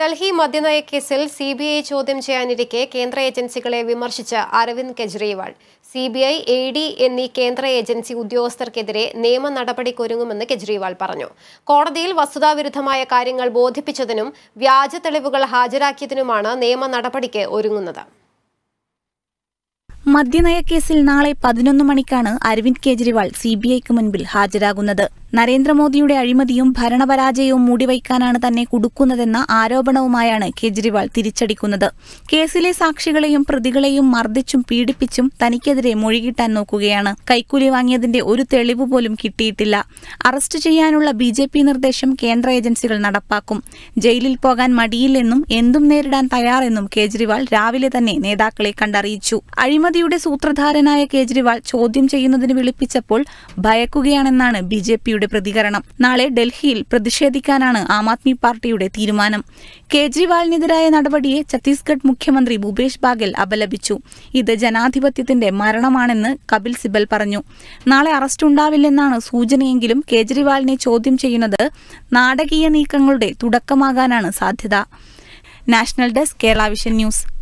ഡൽഹി മദ്യനയ കേസിൽ C B I ചോദ്യം ചെയ്യാനിരിക്കെ കേന്ദ്ര ഏജൻസികളെ വിമർശിച്ച Arvind Kejriwal C B I E D എന്നീ കേന്ദ്ര ഏജൻസി ഉദ്യോഗസ്ഥർക്കെതിരെ നിയമ നടപടിക്കൊരുങ്ങുമെന്ന് കെജ്രിവാൾ പറഞ്ഞു കോടതിയിൽ വസ്തുതാവിരുദ്ധമായ കാര്യങ്ങൾ ബോധിപ്പിച്ചതിനും വ്യാജ തെളിവുകൾ ഹാജരാക്കിയതിനുമാണ് നിയമ നടപടിക്ക് ഒരുങ്ങുന്നത് മദ്യനയ കേസിൽ നാളെ പതിനൊന്ന് മണിക്കാണ് അരവിന്ദ് കെജ്രിവാൾ സി ബി ഐക്ക് മുൻപിൽ ഹാജരാകുന്നത് നരേന്ദ്രമോദിയുടെ അഴിമതിയും ഭരണപരാജയവും മൂടിവയ്ക്കാനാണ് തന്നെ കുടുക്കുന്നതെന്ന ആരോപണവുമായാണ് കേജ്രിവാൾ തിരിച്ചടിക്കുന്നത് കേസിലെ സാക്ഷികളെയും പ്രതികളെയും മർദ്ദിച്ചും പീഡിപ്പിച്ചും തനിക്കെതിരെ മൊഴികിട്ടാൻ നോക്കുകയാണ് കൈക്കൂലി വാങ്ങിയതിന്റെ ഒരു തെളിവ് പോലും കിട്ടിയിട്ടില്ല അറസ്റ്റ് ചെയ്യാനുള്ള ബി നിർദ്ദേശം കേന്ദ്ര ഏജൻസികൾ നടപ്പാക്കും ജയിലിൽ പോകാൻ മടിയില്ലെന്നും എന്തും നേരിടാൻ തയ്യാറെന്നും കേജ്രിവാൾ രാവിലെ തന്നെ നേതാക്കളെ കണ്ടറിയിച്ചു അഴിമതിയുടെ സൂത്രധാരനായ കേജ്രിവാൾ ചോദ്യം ചെയ്യുന്നതിന് വിളിപ്പിച്ചപ്പോൾ ഭയക്കുകയാണെന്നാണ് ബി ജെ പിയുടെ പാർട്ടിയുടെ പ്രതികരണം നാളെ ഡൽഹിയിൽ പ്രതിഷേധിക്കാനാണ് ആം ആദ്മി പാർട്ടിയുടെ തീരുമാനം കേജ്രിവാളിനെതിരായ നടപടിയെ ഛത്തീസ്ഗഡ് മുഖ്യമന്ത്രി ഭൂപേഷ് ബാഗൽ അപലപിച്ചു ഇത് ജനാധിപത്യത്തിന്റെ മരണമാണെന്ന് കപിൽ സിബൽ പറഞ്ഞു നാളെ അറസ്റ്റ് ഉണ്ടാവില്ലെന്നാണ് സൂചനയെങ്കിലും കേജ്രിവാളിനെ ചോദ്യം ചെയ്യുന്നത് നാടകീയ നീക്കങ്ങളുടെ തുടക്കമാകാനാണ് സാധ്യത national desk Kerala vision news